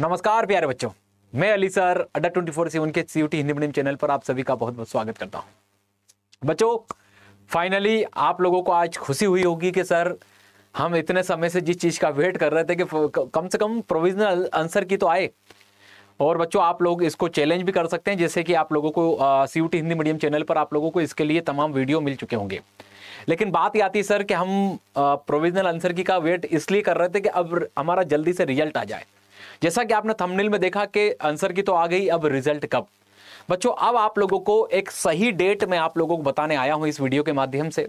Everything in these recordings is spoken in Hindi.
नमस्कार प्यारे बच्चों मैं Ali sir Adda twenty four seven के सी हिंदी मीडियम चैनल पर आप सभी का बहुत बहुत स्वागत करता हूँ बच्चों फाइनली आप लोगों को आज खुशी हुई होगी कि सर हम इतने समय से जिस चीज़ का वेट कर रहे थे कि कम से कम प्रोविजनल आंसर की तो आए और बच्चों आप लोग इसको चैलेंज भी कर सकते हैं जैसे कि आप लोगों को सी हिंदी मीडियम चैनल पर आप लोगों को इसके लिए तमाम वीडियो मिल चुके होंगे लेकिन बात ये आती है सर कि हम प्रोविजनल आंसर की का वेट इसलिए कर रहे थे कि अब हमारा जल्दी से रिजल्ट आ जाए जैसा कि आपने थंबनेल में देखा कि आंसर की तो आ गई अब रिजल्ट कब बच्चों अब आप लोगों को एक सही डेट में आप लोगों को बताने आया हूं इस वीडियो के माध्यम से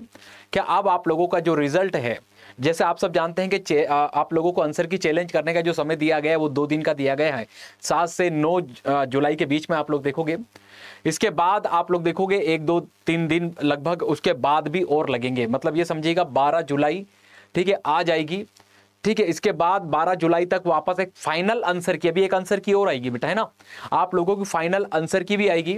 क्या अब आप लोगों का जो रिजल्ट है जैसे आप सब जानते हैं कि आप लोगों को आंसर की चैलेंज करने का जो समय दिया गया है वो दो दिन का दिया गया है सात से नौ जुलाई के बीच में आप लोग देखोगे इसके बाद आप लोग देखोगे एक दो तीन दिन लगभग उसके बाद भी और लगेंगे मतलब ये समझिएगा बारह जुलाई ठीक है आ जाएगी ठीक है इसके बाद 12 जुलाई तक वापस एक फाइनल आंसर की अभी एक आंसर की और आएगी बेटा है ना आप लोगों की फाइनल आंसर की भी आएगी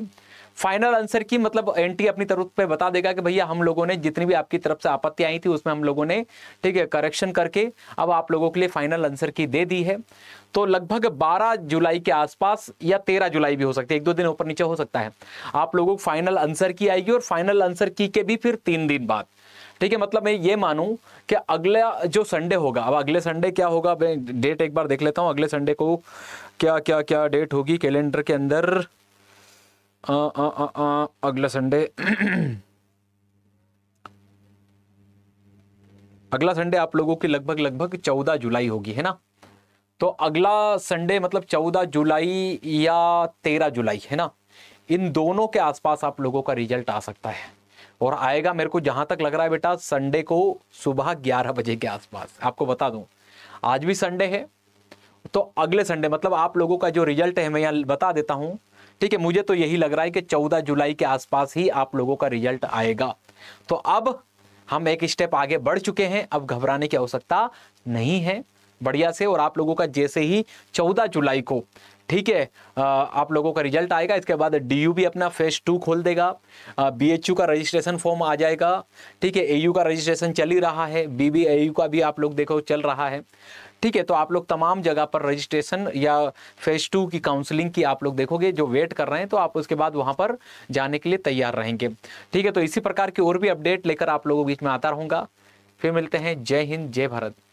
फाइनल आंसर की मतलब एनटी अपनी तरफ पे बता देगा कि भैया हम लोगों ने जितनी भी आपकी तरफ से आपत्ति आई थी उसमें हम लोगों ने ठीक है करेक्शन करके अब आप लोगों के लिए फाइनल आंसर की दे दी है तो लगभग 12 जुलाई के आसपास या 13 जुलाई भी हो सकती है एक दो दिन ऊपर नीचे हो सकता है आप लोगों को फाइनल आंसर की आएगी और फाइनल आंसर की के भी फिर तीन दिन बाद ठीक है मतलब मैं ये मानूं कि अगला जो संडे होगा अब अगले संडे क्या होगा मैं डेट एक बार देख लेता हूँ अगले संडे को क्या क्या क्या डेट होगी कैलेंडर के अंदर आ, आ, आ, आ, अगला संडे अगला संडे आप लोगों की लगभग लगभग चौदह जुलाई होगी है ना तो अगला संडे मतलब चौदह जुलाई या तेरह जुलाई है ना इन दोनों के आसपास आप लोगों का रिजल्ट आ सकता है और आएगा मेरे को जहां तक लग रहा है बेटा संडे को सुबह ग्यारह बजे के आसपास आपको बता दूं आज भी संडे है तो अगले संडे मतलब आप लोगों का जो रिजल्ट है मैं यहाँ बता देता हूँ ठीक है मुझे तो यही लग रहा है कि चौदह जुलाई के आसपास ही आप लोगों का रिजल्ट आएगा तो अब हम एक स्टेप आगे बढ़ चुके हैं अब घबराने की आवश्यकता नहीं है बढ़िया से और आप लोगों का जैसे ही 14 जुलाई को ठीक है आप लोगों का रिजल्ट आएगा इसके बाद डी भी अपना फेज टू खोल देगा बी का रजिस्ट्रेशन फॉर्म आ जाएगा ठीक है ए का रजिस्ट्रेशन चल ही रहा है बी बी का भी आप लोग देखो चल रहा है ठीक है तो आप लोग तमाम जगह पर रजिस्ट्रेशन या फेज टू की काउंसलिंग की आप लोग देखोगे जो वेट कर रहे हैं तो आप उसके बाद वहां पर जाने के लिए तैयार रहेंगे ठीक है तो इसी प्रकार की और भी अपडेट लेकर आप लोगों के बीच में आता रहूंगा फिर मिलते हैं जय हिंद जय भारत